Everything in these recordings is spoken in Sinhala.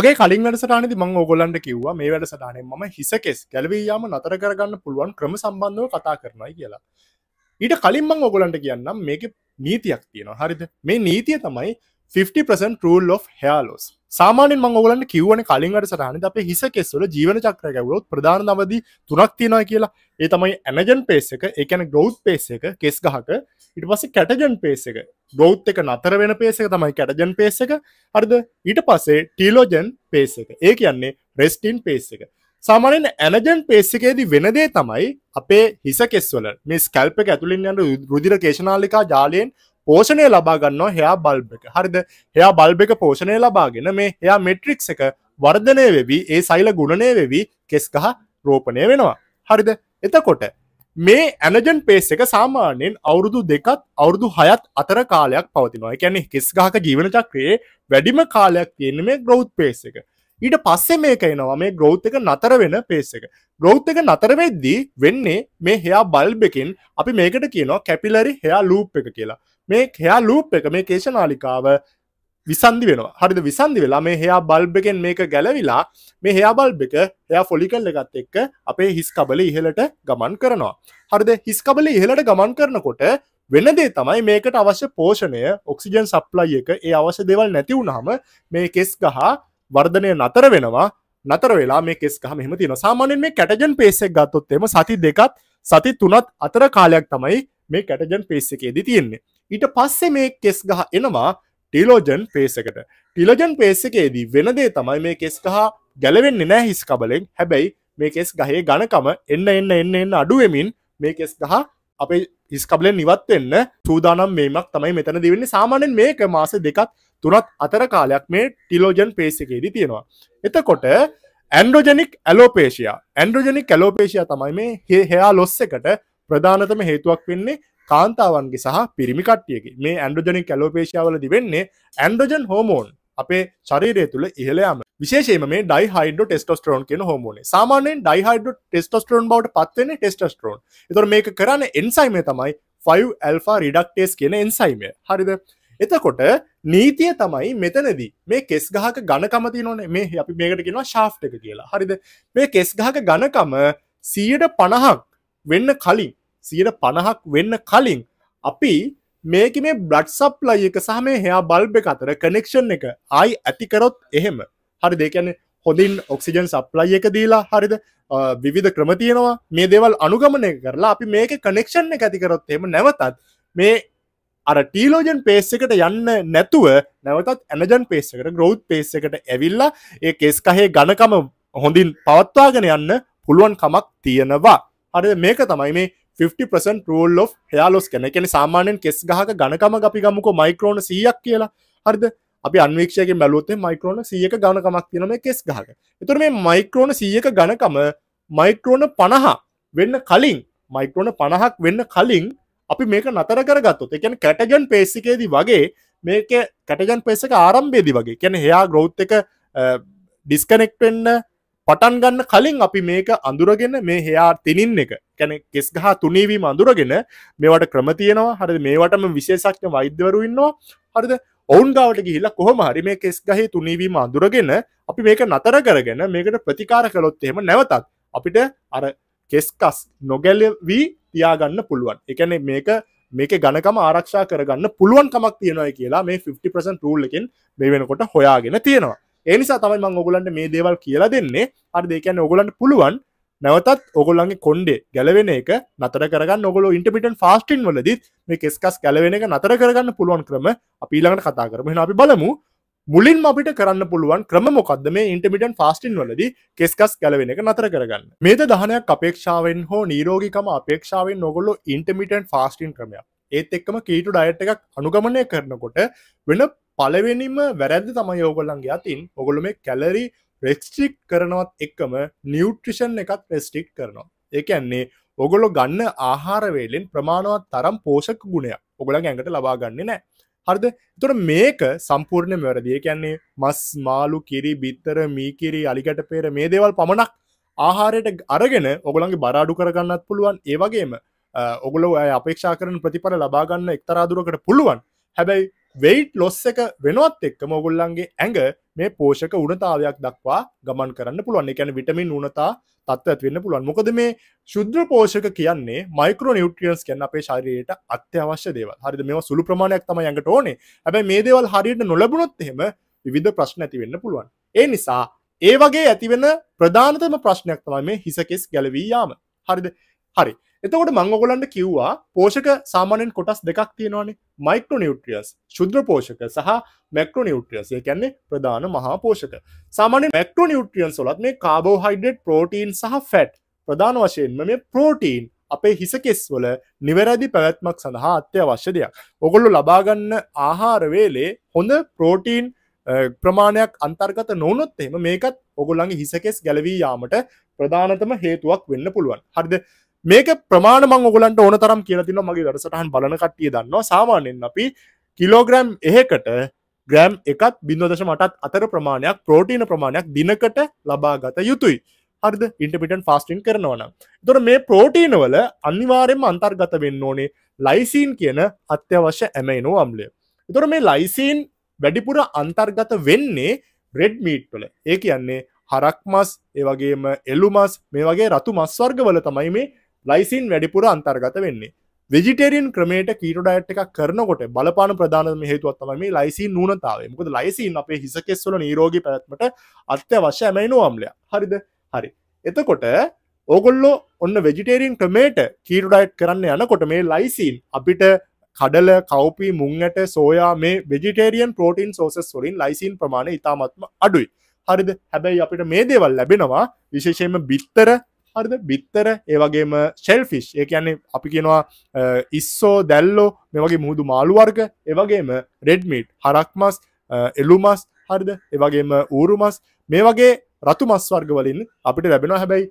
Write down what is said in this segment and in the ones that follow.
මගේ කලින් වැඩසටානති මං ඕගොලන්ට කිව්වා මේ වැඩසටානේ ම හිසකෙස් ගැලවීයාම නතර කරගන්න පුළුවන් ක්‍රම සම්බන්ධව කතා කරනයි කියලා ඊට කලින් මං ඕගොලන්ට කියන්නම් මේක නීතියක් තියෙනවා හරිද මේ නීතිය තමයි 50% රූල් of hair loss සාමානෙන් මංගලන්න කිවන කලින්ට සටහන අප හිස කෙස්වල ජීවන චක්‍ර ගැවලොත් ප්‍රධානවද තුනක් තියෙනවා කියලා ඒ තමයි ඇනජන් පේස එක එකන ගෞ් පේස එක කෙස් ගහක ඉට පස කැටජන් පේස එක ගෞ් එක නතර වෙන පේසක තමයි කැටජන් පේස එක අරද ඊට පස්සේ ටීලෝජන් පේස එක ඒ කියන්නේ රෙස්ටින් පේස එක සාමානෙන් ඇනජන් පේසිකේදී වෙනදේ තමයි අපේ හිස කෙස්වල මේ ස්කල්ප ඇතුලින් යන්න රුදිර කේශනාලිකා ජාලයෙන් පෝෂණය ලබාගන්නවා හයා බල්බ එක හරිද හයා බල්බ එක පෝෂණය ලබාගෙන මේ එයා මෙට්‍රික් එක වර්ධනය වෙවී ඒ සයිල ගුණනය වෙවී කෙස්කහ රෝපණය වෙනවා හරිද එතකොට මේ ඇනජන් පේස් එක සාමාන්‍යයෙන් අවුරුදු දෙකත් අවුරුදු හයත් අතර කාලයක් පවතිනවා එකැනෙ කෙස්ගහක ජීවන චක්‍රයේ වැඩිම කාලයක් තියෙන මේ ග්‍රෞ් පේස් එක ඊට පස්සේ මේක එනවා මේ ග්‍රෞ් එක නතර වෙන පේස එක ග්‍රෞ් එක නතරවෙද්දී වෙන්නේ මේ හයා බල්බකින් අපි මේකට කියනවා කැපිලරි හයා ලූප් එක කියලා මේ හයා ලූප් එක මේ කේෂ නාලිකාව විසන්දි වෙනවා හරිද විසන්දි වෙලා මේ හයා බල්බ එකෙන් මේක ගැලවිලා මේ හයා බල්බ එක එයා ෆොලිකල් එකත් එක්ක අපේ හිස්කබල ඉහලට ගමන් කරනවා හරිද හිස්කබල ඉහලට ගමන් කරනකොට වෙනදේ තමයි මේකට අවශ්‍ය පෝෂණය ඔක්සිජන් සප්ලයි එක ඒ අවශ්‍ය දෙවල් නැති වුණහම මේ කෙස් ගහ වර්ධනය නතර වෙනවා නතර වෙලා මේ කෙස් ගහ මෙහම තින සාමානෙන් මේ කැටජන් පේසෙක් ගත්තොත්තෙම සති දෙකත් සති තුනත් අතර කාලයක් තමයි මේ කැටජන් පේස එකේදී තියෙන්නේ ඊට පස්සේ මේ කෙස් ගහ එනවා ටිලෝජන් පේසකට ටිලජන් පේසකේදී වෙනදේ තමයි මේ කෙස් ගහ ගැලවෙන්න නෑ හිස් කබලෙන් හැබැයි මේ කෙස් ගහේ ගණකම එන්න එන්න එන්න එන්න අඩුවමින් මේ කෙස් ගහ අපේ හිස්කබලෙන් නිවත්වෙන්න සූදානම් මේමක් තමයි මෙතන දිවෙන්නේ සාමානෙන් මේක මාස දෙකත් තුනත් අතර කාලයක් මේ ටිලෝජන් පේසකේදී තියෙනවා එතකොට ඇන්ඩෝජනික් ඇලෝපේෂයා ඇන්ඩෝජනික් ඇලෝපේෂයා තමයි මේ හයා ලොස්ස එකට ප්‍රධානතම හේතුවක් වෙන්නේ කාන්තාවන්ගේ සහ පිරිමිකට්ටියගේ මේ ඇන්ඩජනින් කැලෝපේශාවලදි වෙන්නේ ඇන්ඩජන් හෝමෝන් අපේ ශරීරය තුළ ඉහලයාම විශේෂම මේ ඩයිහයිඩ ටෙස්ටස්ටරෝන් කියෙන හෝමෝනේ සාමානෙන් ඩයිහයිඩ ටෙස්ටස්ටරෝන් බවට පත්වෙන ටෙස්ටස්ටරෝන් එතොර මේක කරන්න එන්සයිමේ තමයි 5 ඇල්ෆා රිඩක්ටේස් කියෙන එන්සයිමය හරිද එතකොට නීතිය තමයි මෙතනදී මේ කෙස් ගහක ගණකමති නොන මේ අපි මේකට කියෙනවා ශාෆ්ටක කියලා හරිද මේ කෙස් ගහක ගණකම සීයට පණහක් වෙන්න කලින් සියට පණහක් වෙන්න කලින් අපි මේක මේ බ්ලඩ් සප්ලයි එක සහමේ හයා බල්බ අතර කනෙක්ෂන් එක ආයි ඇතිකරොත් එහෙම හරි දෙකැන හොඳින් ඔක්සිජන් සප්ලයි එක දීලා හරිද විවිධ ක්‍රමතියනවා මේ දේවල් අනුගමනය කරලා අපි මේක කනෙක්ෂන් එක ඇතිකරොත් එම නැවතත් මේ අර ටීලෝජන් පේස් එකට යන්න නැතුව නැවතත් ඇනජන් පේස් එකට ග්‍රෝත් පේස් එකට ඇවිල්ලා ඒ කෙස් කහේ ගණකම හොඳින් පවත්වාගෙන යන්න පුළුවන් කමක් තියෙනවා හරි මේක තමයි මේ 50% රූල් of හයා ලොස් කන කෙන සාමානෙන් කෙස් ගහක ගණකම අපි ගමක මයිකරෝන සීයක් කියලා හරිද අපි අන්වේක්ෂයගේ මැලුවතේ මයිකරෝන සියක ගණකමක් තිනම කෙස් ගහක එතුර මේ මයිකරෝන සියක ගණකම මයිකරෝන පණහා වෙන්න කලින් මයිකරෝන පණහක් වෙන්න කලින් අපි මේක නතර කරගත්තුත් එකැන කැටජන් පේසිකේදී වගේ මේක කැටජන් පේසක ආරම්භේදි වගේ කැන හයා ග්‍රෞ් එක ඩිස්කනෙක්ටෙන්න්න පටන් ගන්න කලින් අපි මේක අඳුරගෙන මේ හයා තිනින් එක කැන කෙස්ගහ තුනීවීම අඳුරගෙන මේවට ක්‍රම තියෙනවා හරි මේවටම විශේෂක්ඥ වෛද්‍යවරු ඉන්නවා හරිද ඔවුන් ගාවට ගිහිල්ලා කොහොම හරි මේ කෙස් ගහේ තුනීවීම අඳුරගෙන අපි මේක නතර කරගෙන මේකට ප්‍රතිකාර කළොත් එහෙම නැවතත් අපිට අර කෙස්කස් නොගැල්ල වී තියාගන්න පුළුවන් එකන මේක මේක ගණකම ආරක්ෂා කරගන්න පුළුවන් කමක් තියෙනයි කියලා මේ 50 රූල්ලකින් මේ වෙනකොට හොයාගෙන තියෙනවා ඒනිසා තමයි මං ඔගලන්ට මේ දේවල් කියලා දෙන්නේ අර දෙකැන ඔගලන්ට පුළුවන් නැවතත් ඔගොල්ලන්ගේ කොන්්ඩේ ගැලවෙන එක නතර කරගන්න ඔගොල ඉන්ටපිටන් ෆාස්ටින් වලදත් මේ කෙස්කස් ගැලවෙන එක නතර කරගන්න පුළුවන් ක්‍රම අපිළඟට කතා කරම අපි බලමු මුලින් අපිට කරන්න පුළුවන් ක්‍රම මොකක්ද මේ ඉන්ටමිටන් ෆාස්ටින් වලද කෙස්කස් ගැලවෙන එක නතර කරගන්න මේ දහනයක් අපේක්ෂාවෙන් හෝ නීරෝගිකම අපේක්ෂාවෙන් නොගොලො ඉන්ටමිටන් ෆාස්ටින් ක්‍රමයක් ඒත් එක්කම කීටු ඩයට් එකක් අනුගමනය කරනකොට වෙන පලවෙනිම වැරැද්ද තමයි යෝගොල්ලන්ගේ අතින් ඔගොලු මේ කැලරි රෙක්ස්ටික් කරනවත් එක්කම නිියවට්‍රිෂන් එකත් ප්‍රෙස්ටික් කරනවා ඒකන්නේ ඔගොලො ගන්න ආහාරවේලෙන් ප්‍රමාණවත් තරම් පෝෂක ගුණයක් ඔගොල ගැඟට ලබාගන්නේ නෑ හරිද තොර මේක සම්පූර්ණය වැරදිය කියන්නේ මස් මාලු කිරි බිත්තර මීකිරි අලිකට පේර මේ දේවල් පමණක් ආහාරයට අරගෙන ඔගොළන්ගේ බරාඩු කරගන්නත් පුළුවන් ඒවගේම ඔගොලෝ අය අපේක්ෂා කරන ප්‍රතිඵල ලබාගන්න එක්තරාදුරකට පුළුවන් හැබැයි වෙයිට් ලොස් එක වෙනොත් එක්ක මොගුල්ලන්ගේ ඇඟ මේ පෝෂක උනතාවයක් දක්වා ගමන් කරන්න පුළුවන් එකැන විටමින් උනතා තත්වත් වෙන්න පුළුවන් මොකද මේ ශුද්‍ර පෝෂක කියන්නේ මයිකරෝ නිියට්‍රියන්ස් කැන්න අපේ ශරීරයට අත්‍යවශ්‍ය දේව හරි මෙම සුළු ප්‍රමාණයක් තම යඟට ඕනේ ඇැ මේ දේවල් හරියට නොලබුණොත් එහෙම විධ ප්‍රශ්න ඇතිවෙන්න පුළුවන් ඒ නිසා ඒ වගේ ඇතිවෙන ප්‍රධානතම ප්‍රශ්නයක් තමයි මේ හිසකෙස් ගැලවී යාම හරිද හරි එතකොට මංගොලන්ට කිව්වා පෝෂක සාමානෙන් කොටස් දෙකක් තියෙනවානේ මයික්‍රෝ නිියුට්‍රියස් ශුද්‍ර පෝෂක සහ මැක්‍රෝ නිියුට්‍රියසය කියන්නේ ප්‍රධාන මහා පෝෂක සාමානෙන් මැක්‍රෝ නිියුට්‍රියන් සොලත් මේ කාබෝහයිඩෙට් ප්‍රෝටීන් සහ ෆැට් ප්‍රධාන වශයෙන්ම මේ ප්‍රෝටීන් අපේ හිසකෙස්වල නිවැරදි පැවැත්මක් සඳහා අත්‍යවශ්‍ය දෙයක් ඔගොල්ලු ලබාගන්න ආහාරවේලේ හොඳ ප්‍රෝටීන් ප්‍රමාණයක් අන්තර්ගත නොනොත් එම මේකත් ඔගොල්ලන්ගේ හිසකෙස් ගැලවී යාමට ප්‍රධානතම හේතුවක් වෙන්න පුළුවන් හරිද මේක ප්‍රමාණමං ඔගලන්ට ඕන තරම් කියලතින මගේ දරසටහන් බලන කට්ටිය දන්නවා සාමානෙන් අපි කිලෝග්‍රම් එහෙකට ග්‍රෑම් එකත් බිඳෝදශ මටත් අතර ප්‍රමාණයක් ප්‍රෝටීන ප්‍රමාණයක් දිනකට ලබා ගත යුතුයි හරිද ඉන්ටපිටන් ෆාස්ටිං කරනවන දොර මේ ප්‍රෝටීනවල අනිවාරෙන්ම අන්තර්ගත වෙන්න ඕනේ ලයිසින් කියන අත්‍යවශ්‍ය ඇමයිනෝ අම්ලය තොර මේ ලයිසින් වැඩිපුර අන්තර්ගත වෙන්නේ බ්‍රෙඩ් මීට්වල ඒ කියන්නේ හරක්මස් ඒවගේම එල්ලුමස් මේ වගේ රතු මස්වර්ගවල තමයි මේ ලයිසින් වැඩිපුර අන්තර්ගත වෙන්නේ වෙජිටේරියන් ක්‍රමේට කීට ඩයිට් එකක් කරනකොට බලපාන ප්‍රධානම හේතුවත්තම මේ ලයිසින් නූනතාව මොකද ලයිසින් අපේ හිසකෙස්වල නීරෝගී පැත්මට අත්‍යවශ්‍ය ඇමයි නවාම්ලය හරිද හරි එතකොට ඕගොල්ලෝ ඔන්න වෙජිටේරියන් ක්‍රමේට කීට ඩයිට් කරන්න යනකොට මේ ලයිසින් අපිට කඩල කවපි මුංගට සෝයා මේ වෙජිටේරියන් පෝටීන් සෝසස් වලින් ලයිසින් ප්‍රමාණය ඉතාමත්ම අඩුයි හරිද හැබැයි අපිට මේ දේවල් ලැබෙනවා විශේෂයෙන්ම බිත්තර හරිද බිත්තර ඒවගේම ශෙල්ෆිෂ් ඒ කියන්නේ අපි කියනවා ඉස්සෝ දැල්ලෝ මෙවගේ මුහුදු මාළුවර්ග ඒවගේම රෙඩ්මිට් හරක්මස් එලුමස් හරිද ඒවගේම ඌරුමස් මේ වගේ රතු මස් වර්ග වලින් අපිට ලැබෙනවා හැබැයි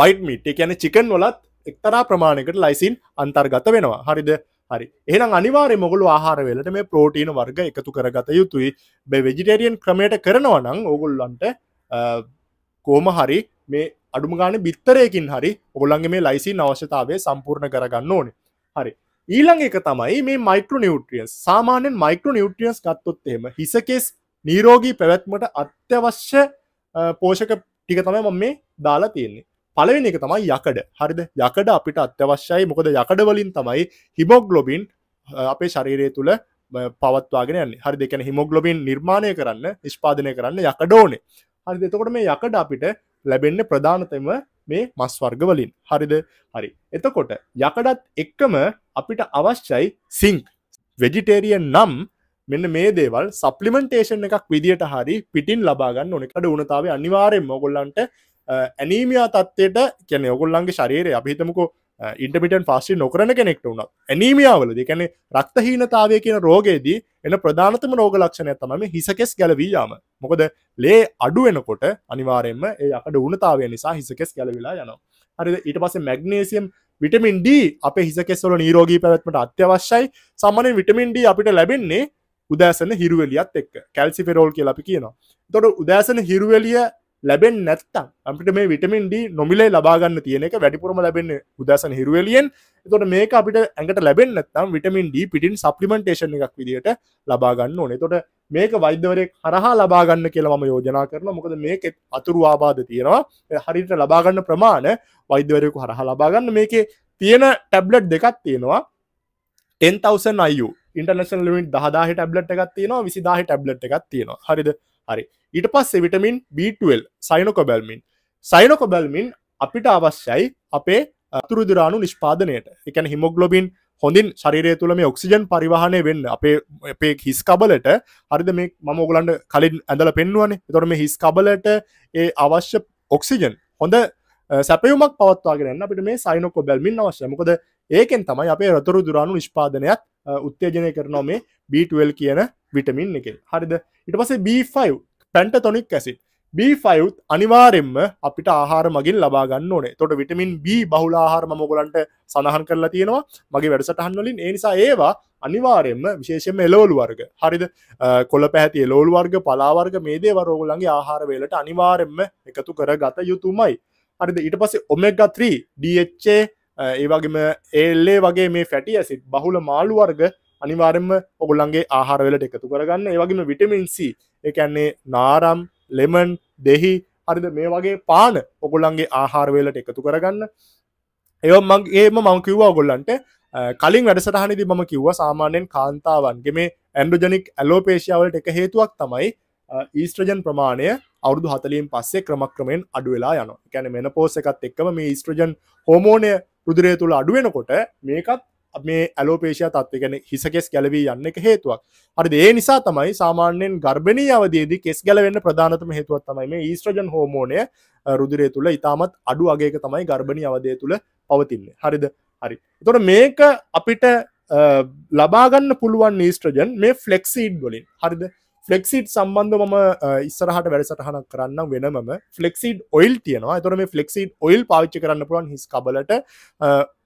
වයිට මිට් කියන චිකන් වලත් එක්තරා ප්‍රමාණයකට ලයිසින් අන්තර්ගත වෙනවා හරිද හරි එහම් අනිවාරය මොගොලු ආහාරවෙලට මේ ප්‍රෝටීන වර්ග එකතු කරගත යුතුයි බෙවෙජිටේරියන් ක්‍රමයට කරනවා නං ඕගොල්ලන්ට කෝම හරි මේ අඩුම ගාන බිත්තරයකින් හරි ඔගොල්ලන්ගේ මේ ලයිසි අවශ්‍යතාවය සම්පූර්ණ කරගන්න ඕනේ හරි ඊළඟ එක තමයි මේ මයික්‍ර නිියුට්‍රියස් සාමානෙන් මයික්‍ර නිියුට්‍රියස් ගත්තොත්තේම හිසකෙස් නීරෝගී පැවැත්මට අත්‍යවශ්‍ය පෝෂක ටික තමයි මම මේ දාලා තියෙන්නේ පලවෙනි එක තමයි යකඩ හරිද යකඩ අපිට අත්‍යවශ්‍යයි මොකද යකඩ වලින් තමයි හිමොග්ලොබින් අපේ ශරීරය තුළ පවත්වාගෙන යන්නේ හරි දෙකන හිමොග්ලොබින් නිර්මාණය කරන්න නිෂ්පාදනය කරන්න යකඩෝනේ හරි දෙතකොට මේ යකඩ අපිට ලැබෙන්න ප්‍රධානතම මේ මස් වර්ගවලින් හරිද හරි එතකොට යකඩත් එක්කම අපිට අවශ්‍යයි සිංක් වෙජිටේරියන් නම් මෙන්න මේ දේවල් සප්ලිමෙන්ටේෂන් එකක් විදිට හරි පිටින් ලබාගන්න ඕනෙකට උනතාව අනිවාරයෙන් මොගොල්ලන්ට ඇනීමයා තත්වයට කියන ඔගොල්ලන්ගේ ශරීරය අපිහිතමකෝ ඉන්ටමිටන් පාස්ටි නොකරන කෙනෙක්ට වුණත් ඇනීමියාවල දෙකැනෙ රක්තහීනතාවය කියන රෝගයේදී එන ප්‍රධානතම රෝග ලක්ෂණය තමම හිසකෙස් ගැලවීයාම මොකද ලේ අඩුවෙනකොට අනිවාරෙන්ම ඒ අකට උනතාවය නිසා හිසකෙස් ගැලවෙලා යනවා හරි ඊට පසේ මැග්නේසියම් විටමින් D අප හිසකෙස්වල නීරෝගී පැවැත්මට අත්‍යවශ්‍යයි සමනෙන් විටමින් D අපිට ලැබෙන්නේ උදෑසන හිරුවලියත් එක් කැල්සිපෙරෝල් කියලා අපි කියනවා තොට උදෑසන හිරුවලිය ලැබෙන් නැත්තම් අපිට මේ විටමින් ඩ නොමිලේ ලබාගන්න තියෙන එක වැඩිපුරම ලැබෙන උදසන හිරුවලියෙන් තොට මේක අපිට ඇඟට ලැබෙන් නැත්තම් විටමින් ඩ පිටින් සප්ලිමෙන්ටේෂන් එකක් විදිට ලබාගන්න ඕනේ තොට මේක වෛද්‍යවරෙක් හරහා ලබාගන්න කියලා මම යෝජනා කරන මොකද මේක අතුරු ආබාධ තියෙනවා හරිට ලබාගන්න ප්‍රමාණ වෛද්‍යවරයකු හරහා ලබාගන්න මේකේ තියෙන ටැබ්ලට් දෙකක් තියෙනවා 10,000 අයු ඉන්ටර්නශන් ලිමිට දහදාහි ටැබ්ලට් එකක් තියෙනවා විසිදාහි ටැබ්ලට් එකක් තියෙනවා හරිද හරි ඊට පස්සේ විටමින් B12 සයිනොකොබැල්මින් සයිනොකොබැල්මින් අපිට අවශ්‍යයි අපේ අතුරුදුරාණු නිෂ්පාදනයට එකන හිමොග්ලොබින් හොඳින් ශරීරය තුළ මේ ඔක්සිජන් පරිවාහනය වෙන්න අපේ අපේ හිස්කබලට හරිද මේ මම ඔගලන්ට කලින් ඇඳල පෙන්වුවනේ තොර මේ හිස්කබලට ඒ අවශ්‍ය ඔක්සිජන් හොඳ සැපයුමක් පවත්වාගෙනන්න අපිට මේ සයිනොකො බැල්මින් අවශ්‍යමකොද ඒකෙන් තමයි අපේ රතුරු දුරාණු නිෂ්පාදනයක් උත්තේජනය කරනවා මේ බිටවල් කියන විටමින් එක හරිද ඉට පසේ B5 පැන්ට තොනික් ඇසි B5 අනිවාරෙන්ම අපිට ආහාර මගින් ලබාගන්න ඕනේ තොට විටමින් B බහුල ආහාරම මොගලන්ට සඳහන් කරලා තියෙනවා මගේ වැඩසටහන්වලින් ඒනිසා ඒවා අනිවාරෙන්ම විශේෂම එලෝල් වර්ග හරිද කොල පැහති එලෝල් වර්ග පලාවර්ග මේ දේ වරෝගලන්ගේ ආහාරවේලට අනිවාරෙන්ම එකතු කර ගත යුතුමයි හරිද ඉට පසේ ඔමෙග3 DHA ඒවගේම ඒල්ලේ වගේ මේ ෆැටි ඇසිත් බහුල මාළු වර්ග අනිවාරෙන්ම ඔගුල්ලන්ගේ ආහාරවලට එකතු කරගන්න ඒවගේම විටමින්සි එකන්නේ නාරම් ලෙමන් දෙහි හරිද මේ වගේ පාන ඔගුල්ලන්ගේ ආහාරවලට එකතු කරගන්න ඒ මගේම මං කිව්වා ඔගොල්ලන්ට කලින් වැඩසටහනිදි මම කිව්ව සාමාන්‍යයෙන් කාන්තාවන්ගේ මේ ඇන්ඩුජනික් ඇලෝපේෂාවලට එක හේතුවක් තමයි ඊස්ට්‍රජන් ප්‍රමාණය අවුදු හතලින් පස්සේ ක්‍රමක්‍රමෙන් අඩුවෙලා යන එකැන මෙන පෝස එකත් එක්කම මේ ස්ට්‍රජන් හෝමෝනය රුදුරය තුළ අඩුවෙනකොට මේකත් මේ ඇලෝපේෂය තත්ව ගැන හිසකෙස් ගැලවී යන්න එක හේතුවක් අරද ඒ නිසා තමයි සාමාන්‍යෙන් ගර්භණී අවදේදි කෙස් ගැලවෙන්න ප්‍රධානතම හේතුවත් තමයි මේ ඊස්ට්‍රජන් හෝමෝනය රුදුරේ තුළ ඉතාමත් අඩු අගේක තමයි ගර්භණී අවදය තුළ පවතින්නේ හරිද හරි තොට මේක අපිට ලබාගන්න පුළුවන් ඊස්ට්‍රජන් මේ ෆලෙක්සිීඩ් වලින් හරිද ෆලෙක්සිට් සම්බන්ධ ම ඉස්සරහට වැඩසටහනක් කරන්න වෙනම ෆලෙක්සිඩ් ඔයිල් තියෙනවා තොරම ෆලෙක්සිඩ් ඔයිල් පාච්ච කරන්න පුළන් හිස් කබලට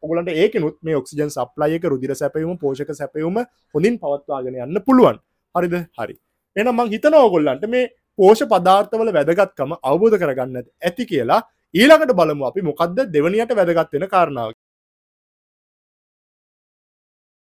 ඔගලට ඒක නුත් මේ ඔක්සිජන් සප්ලායක රුදිර සැපයුම පෝෂක සැපයුම හොඳින් පවත්වාගෙන යන්න පුළුවන් හරිද හරි එනම් මං හිතන ඕගොල්ලන්ට මේ පෝෂ පදාර්ථවල වැදගත්කම අවබෝධ කරගන්න ඇති කියලා ඊළඟට බලමු අපි මොකක්ද දෙවනියට වැදගත්වෙන කාරණාව